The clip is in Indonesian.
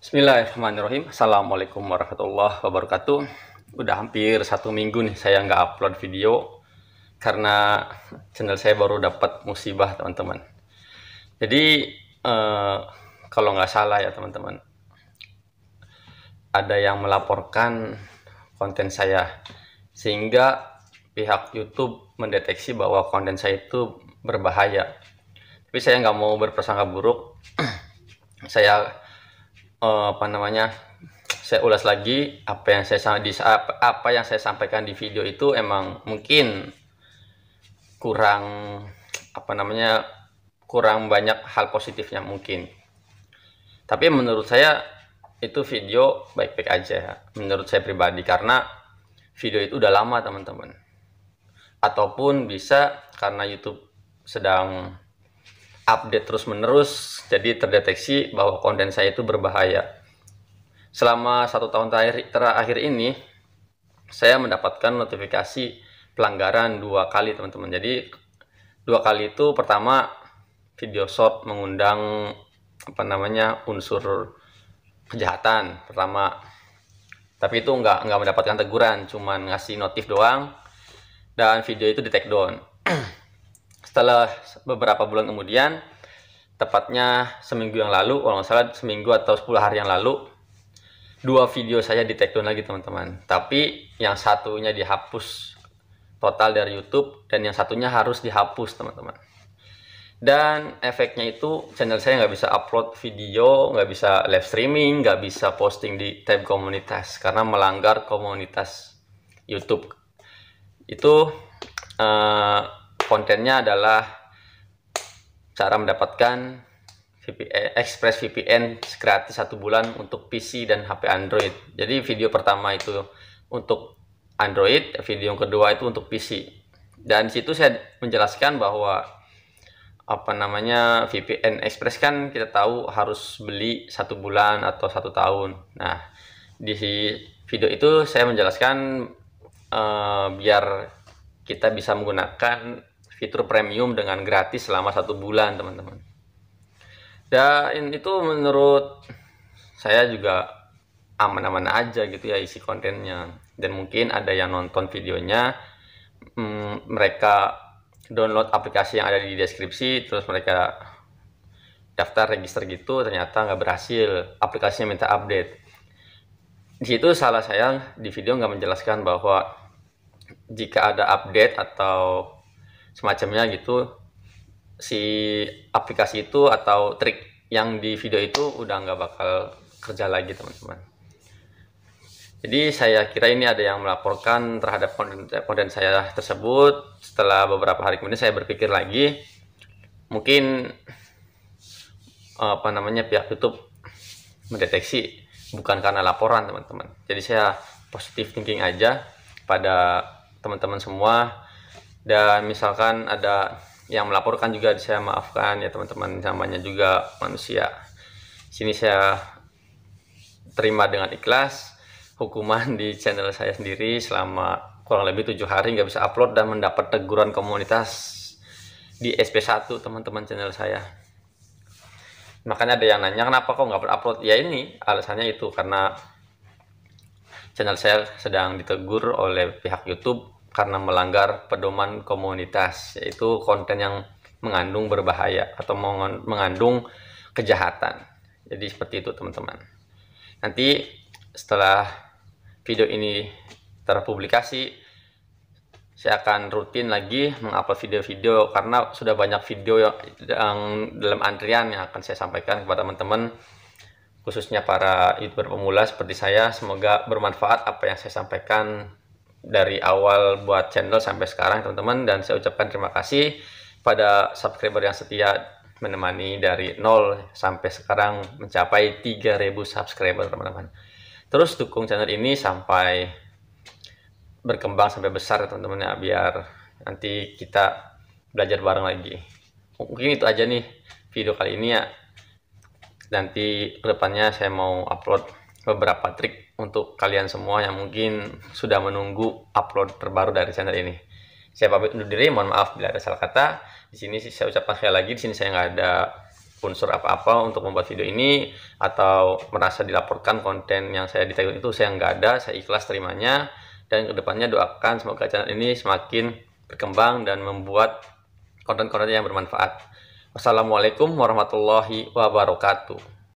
Bismillahirrahmanirrahim. Assalamualaikum warahmatullahi wabarakatuh. Udah hampir satu minggu nih saya nggak upload video karena channel saya baru dapat musibah teman-teman. Jadi eh, kalau nggak salah ya teman-teman, ada yang melaporkan konten saya sehingga pihak YouTube mendeteksi bahwa konten saya itu berbahaya. Tapi saya nggak mau berprasangka buruk. saya Eh, apa namanya saya ulas lagi apa yang saya di apa yang saya sampaikan di video itu emang mungkin kurang apa namanya kurang banyak hal positifnya mungkin tapi menurut saya itu video baik-baik aja menurut saya pribadi karena video itu udah lama teman-teman ataupun bisa karena YouTube sedang update terus-menerus, jadi terdeteksi bahwa konten saya itu berbahaya. Selama satu tahun terakhir, terakhir ini, saya mendapatkan notifikasi pelanggaran dua kali teman-teman. Jadi dua kali itu pertama video short mengundang apa namanya unsur kejahatan pertama. Tapi itu nggak nggak mendapatkan teguran, cuman ngasih notif doang dan video itu di take down setelah beberapa bulan kemudian tepatnya seminggu yang lalu kalau nggak salah seminggu atau 10 hari yang lalu dua video saya di take down lagi teman-teman tapi yang satunya dihapus total dari YouTube dan yang satunya harus dihapus teman-teman dan efeknya itu channel saya nggak bisa upload video nggak bisa live streaming nggak bisa posting di tab komunitas karena melanggar komunitas YouTube itu uh, kontennya adalah cara mendapatkan VPN, Express VPN gratis satu bulan untuk PC dan HP Android. Jadi video pertama itu untuk Android, video kedua itu untuk PC. Dan situ saya menjelaskan bahwa apa namanya VPN Express kan kita tahu harus beli satu bulan atau satu tahun. Nah di video itu saya menjelaskan uh, biar kita bisa menggunakan fitur premium dengan gratis selama satu bulan teman-teman dan itu menurut saya juga aman-aman aja gitu ya isi kontennya dan mungkin ada yang nonton videonya hmm, mereka download aplikasi yang ada di deskripsi terus mereka daftar register gitu ternyata nggak berhasil aplikasinya minta update di situ salah saya di video nggak menjelaskan bahwa jika ada update atau semacamnya gitu si aplikasi itu atau trik yang di video itu udah nggak bakal kerja lagi teman-teman. Jadi saya kira ini ada yang melaporkan terhadap konten, konten saya tersebut. Setelah beberapa hari kemudian saya berpikir lagi, mungkin apa namanya pihak YouTube mendeteksi bukan karena laporan teman-teman. Jadi saya positif thinking aja pada teman-teman semua dan misalkan ada yang melaporkan juga saya maafkan ya teman-teman namanya juga manusia sini saya terima dengan ikhlas hukuman di channel saya sendiri selama kurang lebih tujuh hari nggak bisa upload dan mendapat teguran komunitas di SP1 teman-teman channel saya makanya ada yang nanya kenapa kok nggak upload ya ini alasannya itu karena channel saya sedang ditegur oleh pihak YouTube karena melanggar pedoman komunitas yaitu konten yang mengandung berbahaya atau mengandung kejahatan. Jadi seperti itu teman-teman. Nanti setelah video ini terpublikasi saya akan rutin lagi mengupload video-video karena sudah banyak video ya, yang dalam antrian yang akan saya sampaikan kepada teman-teman khususnya para youtuber pemula seperti saya semoga bermanfaat apa yang saya sampaikan dari awal buat channel sampai sekarang teman-teman dan saya ucapkan terima kasih pada subscriber yang setia menemani dari nol sampai sekarang mencapai 3000 subscriber teman-teman terus dukung channel ini sampai berkembang sampai besar teman-teman ya biar nanti kita belajar bareng lagi mungkin itu aja nih video kali ini ya nanti kedepannya saya mau upload beberapa trik untuk kalian semua yang mungkin sudah menunggu upload terbaru dari channel ini. Saya pamit undur diri, mohon maaf bila ada salah kata. Di sini saya ucapkan sekali lagi, di sini saya nggak ada unsur apa-apa untuk membuat video ini atau merasa dilaporkan konten yang saya detail itu saya nggak ada, saya ikhlas terimanya dan kedepannya doakan semoga channel ini semakin berkembang dan membuat konten-konten yang bermanfaat. Wassalamualaikum warahmatullahi wabarakatuh.